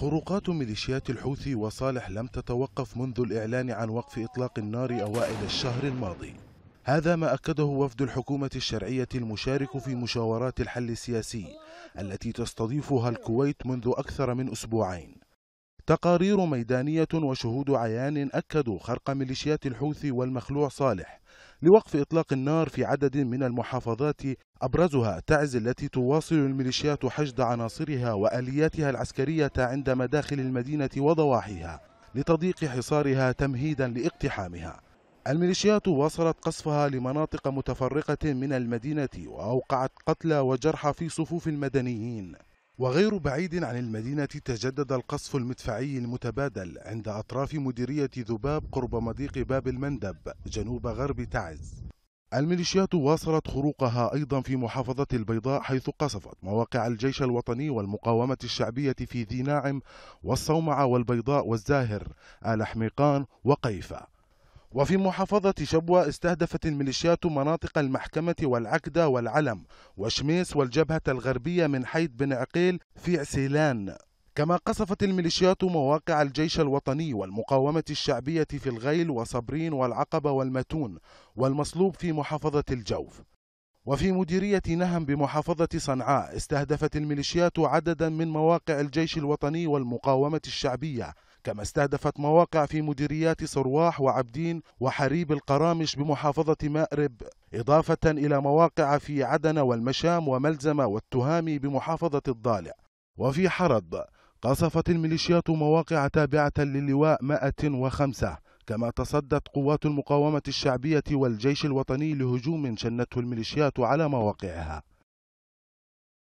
خروقات ميليشيات الحوثي وصالح لم تتوقف منذ الإعلان عن وقف إطلاق النار أوائل الشهر الماضي هذا ما أكده وفد الحكومة الشرعية المشارك في مشاورات الحل السياسي التي تستضيفها الكويت منذ أكثر من أسبوعين تقارير ميدانية وشهود عيان أكدوا خرق ميليشيات الحوثي والمخلوع صالح لوقف إطلاق النار في عدد من المحافظات أبرزها تعز التي تواصل الميليشيات حشد عناصرها وآلياتها العسكرية عند مداخل المدينة وضواحيها لتضييق حصارها تمهيدا لاقتحامها الميليشيات واصلت قصفها لمناطق متفرقة من المدينة وأوقعت قتلى وجرحى في صفوف المدنيين وغير بعيد عن المدينة تجدد القصف المدفعي المتبادل عند أطراف مديرية ذباب قرب مضيق باب المندب جنوب غرب تعز الميليشيات واصلت خروقها أيضا في محافظة البيضاء حيث قصفت مواقع الجيش الوطني والمقاومة الشعبية في ذي ناعم والصومعة والبيضاء والزاهر آل حميقان وقيفة وفي محافظة شبوة استهدفت الميليشيات مناطق المحكمة والعكدة والعلم وشميس والجبهة الغربية من حيد بن عقيل في عسيلان كما قصفت الميليشيات مواقع الجيش الوطني والمقاومة الشعبية في الغيل وصبرين والعقبة والمتون والمصلوب في محافظة الجوف وفي مديرية نهم بمحافظة صنعاء استهدفت الميليشيات عددا من مواقع الجيش الوطني والمقاومة الشعبية كما استهدفت مواقع في مديريات صرواح وعبدين وحريب القرامش بمحافظة مأرب إضافة إلى مواقع في عدن والمشام وملزمة والتهامي بمحافظة الضالع وفي حرض قصفت الميليشيات مواقع تابعة للواء 105 كما تصدت قوات المقاومة الشعبية والجيش الوطني لهجوم شنته الميليشيات على مواقعها